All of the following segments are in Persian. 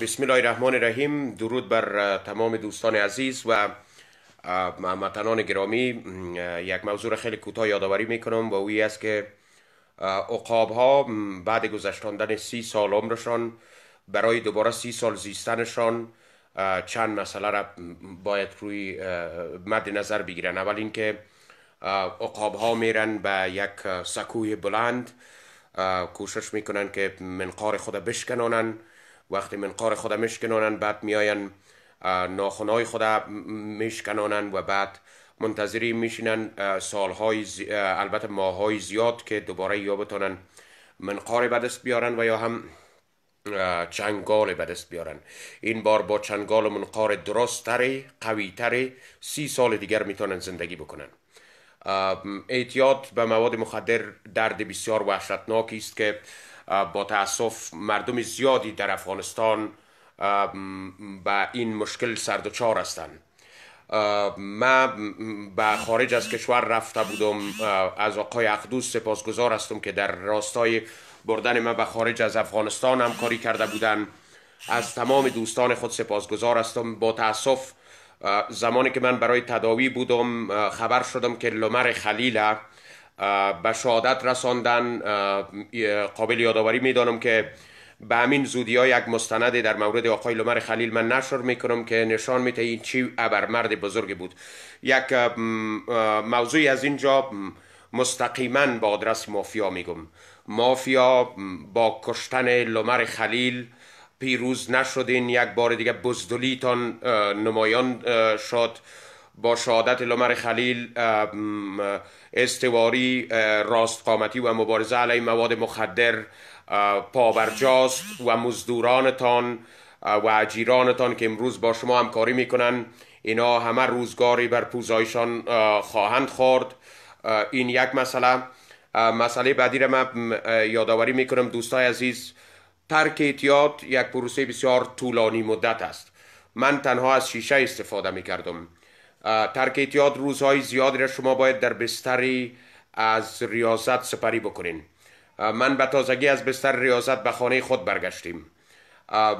بسم الله الرحمن الرحیم درود بر تمام دوستان عزیز و متنان گرامی یک موضوع خیلی کوتاه یادآوری میکنم و اوی است که اقاب ها بعد گذشتاندن سی سال عمرشان برای دوباره سی سال زیستنشان چند مسئله را باید روی مد نظر بگیرن اول اینکه اقاب ها میرن به یک سکوی بلند کوشش میکنن که منقار خود بشکنانن وقتی منقار خود میشکنانن بعد میاین ناخونای خود میشکنانن و بعد منتظری میشینن سالهای البته ماهای زیاد که دوباره یا بتانن منقار به دست بیارن و یا هم چنگال به دست بیارن این بار با چنگال و منقار درست تری قوی تری سی سال دیگر میتونن زندگی بکنن احتیاط به مواد مخدر درد بسیار وحشتناکی است که با تاسف مردم زیادی در افغانستان به این مشکل سردوچار هستند من به خارج از کشور رفته بودم از آقای اقدوس سپاسگزار هستم که در راستای بردن من به خارج از افغانستان کاری کرده بودند از تمام دوستان خود سپاسگزار هستم با تاسف زمانی که من برای تداوی بودم خبر شدم که لمر خلیله به شهادت رساندن قابل یادآوری میدانم که به همین زودی ها یک مستند در مورد آقای لمر خلیل من نشر میکنم که نشان میده این چی ابرمرد بزرگ بود یک موضوعی از اینجا مستقیما با آدرس مافیا میگم مافیا با کشتن لمر خلیل پیروز نشدین یک بار دیگه بزدلیتان نمایان شد با شهادت لمر خلیل استواری راستقامتی و مبارزه علیه مواد مخدر پابرجاست و مزدورانتان و عجیرانتان که امروز با شما همکاری میکنن اینا همه روزگاری بر پوزایشان خواهند خورد این یک مسئله مسئله بعدی را من یادآوری میکنم دوستای عزیز ترک اعتیاد یک پروسه بسیار طولانی مدت است من تنها از شیشه استفاده میکردم ترک اعتیاد روزهای زیادی را شما باید در بستری از ریاضت سپری بکنین من به تازگی از بستر ریاضت به خانه خود برگشتیم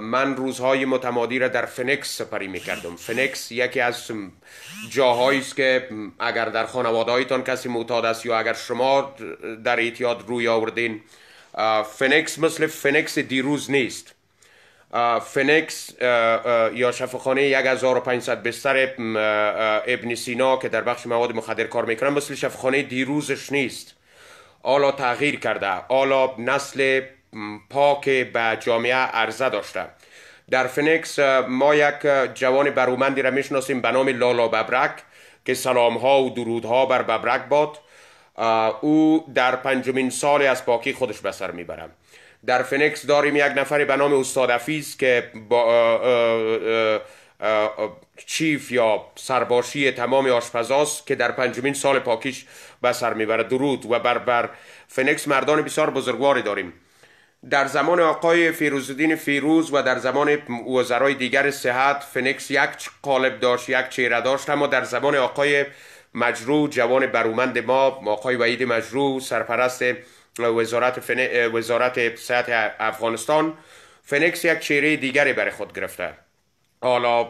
من روزهای متمادی را در فنکس سپری میکردم. فنکس یکی از جاهایی است که اگر در خانوادهایتان کسی معتاد است یا اگر شما در ایتیاد روی آوردین فنکس مثل فنکس دیروز نیست فنکس یا شفخانه 1500 بستر ابن سینا که در بخش مواد مخدر کار میکنن مثل شفخانه دیروزش نیست حالا تغییر کرده آلا نسل پاک به جامعه عرضه داشته در فنکس ما یک جوان برومندی را میشناسیم به نام لالا ببرک که سلام ها و درود ها بر ببرک باد او در پنجمین سال از پاکی خودش به میبرم در فنکس داریم یک نفری به نام استاد افیز که با چیف یا سرباشی تمام آشپزاست که در پنجمین سال پاکیش به سر درود و بر بر فنکس مردان بسیار بزرگواری داریم در زمان آقای فیروزدین فیروز و در زمان وزرای دیگر صحت فنکس یک قالب داشت یک چهره داشت اما در زمان آقای مجرو جوان برومند ما آقای وعید مجرو سرپرست وزارت, فن... وزارت صحت افغانستان فنکس یک چهره دیگری برای خود گرفته حالا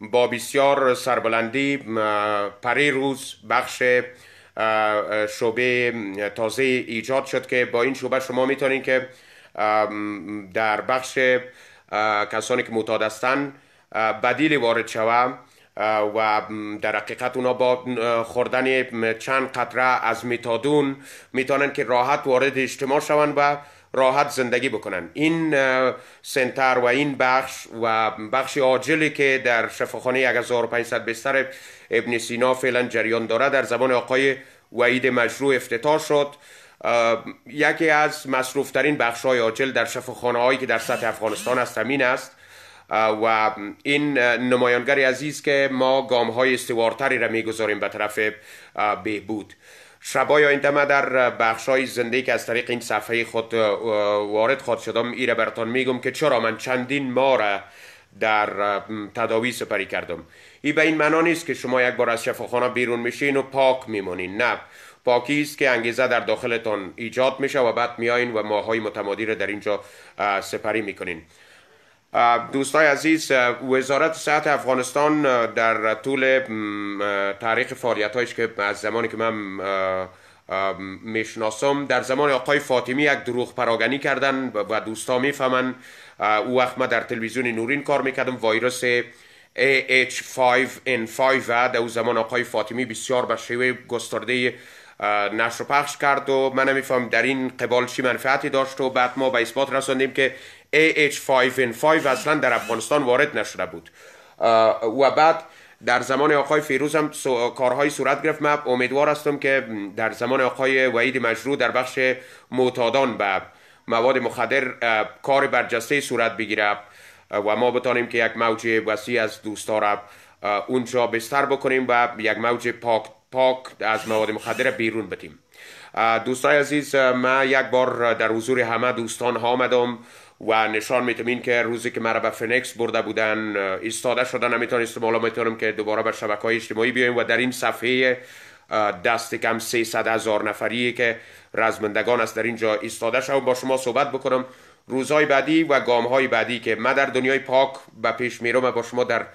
با بسیار سربلندی پری روز بخش شعبه تازه ایجاد شد که با این شعبه شما میتونید که در بخش کسانی که معتاد هستند بدیل وارد شوم، و در حقیقت اونا با خوردن چند قطره از میتادون میتونن که راحت وارد اجتماع شوند و راحت زندگی بکنن این سنتر و این بخش و بخش عاجلی که در شفاخانه 1500 بستر ابن سینا فعلا جریان داره در زمان آقای وعید مجروع افتتاح شد یکی از مصروفترین بخش های عاجل در شفاخانه هایی که در سطح افغانستان است همین است و این نمایانگر عزیز که ما گام های استوارتری را میگذاریم به طرف بهبود شبای آینده در بخش های زندگی که از طریق این صفحه خود وارد خواد شدم ایره براتان میگم که چرا من چندین را در تداوی سپری کردم ای به این معنا نیست که شما یک بار از شفاخانه بیرون میشین و پاک میمونین نه پاکی است که انگیزه در داخلتان ایجاد میشه و بعد میایین و ماهای متمادی را در اینجا سپری میکنین دوستای عزیز وزارت صحت افغانستان در طول تاریخ فعالیتایش که از زمانی که من میشناسم در زمان آقای فاطمی یک دروغ پراگنی کردن و دوستا میفهمن او وقت در تلویزیون نورین کار میکردم وایرس AH5N5 و در او زمان آقای فاطمی بسیار به شیوه گسترده نشر پخش کرد و من نمیفهم در این قبال چی منفعتی داشت و بعد ما به اثبات رساندیم که AH5N5 اصلا در افغانستان وارد نشده بود و بعد در زمان آقای فیروز هم سو... کارهای صورت گرفت من امیدوار هستم که در زمان آقای وعید مجروع در بخش معتادان به مواد مخدر کار برجسته صورت بگیره و ما بتانیم که یک موج وسیع از دوستا را اونجا بستر بکنیم و یک موج پاک پاک از مواد مخدر بیرون بتیم. دوستای عزیز من یک بار در حضور همه دوستان ها آمدم و نشان میتم این که روزی که مرا به فنکس برده بودن ایستاده شده نمیتونستم حالا میتونم که دوباره به شبکه های اجتماعی بیایم و در این صفحه دست کم 300 هزار نفری که رزمندگان است در اینجا ایستاده شوم با شما صحبت بکنم روزهای بعدی و گامهای بعدی که من در دنیای پاک به پیش میرم با شما در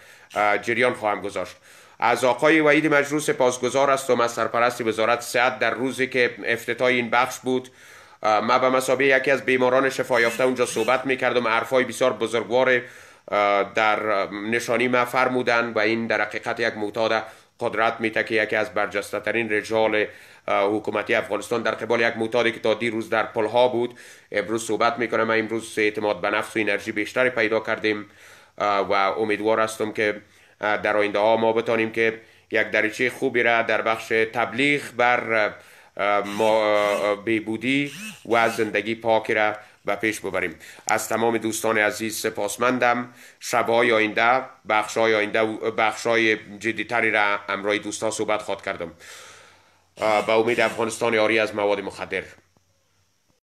جریان خواهم گذاشت از آقای وحید مجروس پاسگزار است و من سرپرست وزارت صحت در روزی که افتتاح این بخش بود ما به مسابقه یکی از بیماران شفا یافته اونجا صحبت میکردم عرفای بسیار بزرگوار در نشانی ما فرمودن و این در حقیقت یک معتاد قدرت میته که یکی از برجسته ترین رجال حکومتی افغانستان در قبال یک معتادی که تا دیروز در پلها بود امروز صحبت میکنم ما امروز اعتماد به نفس و انرژی بیشتری پیدا کردیم و امیدوار هستم که در آینده ها ما بتانیم که یک دریچه خوبی را در بخش تبلیغ بر بیبودی و از زندگی پاکی را به پیش ببریم از تمام دوستان عزیز سپاسمندم شبهای آینده بخشای آینده و بخشای جدیتری را امرای دوستان صحبت خواد کردم به امید افغانستان یاری از مواد مخدر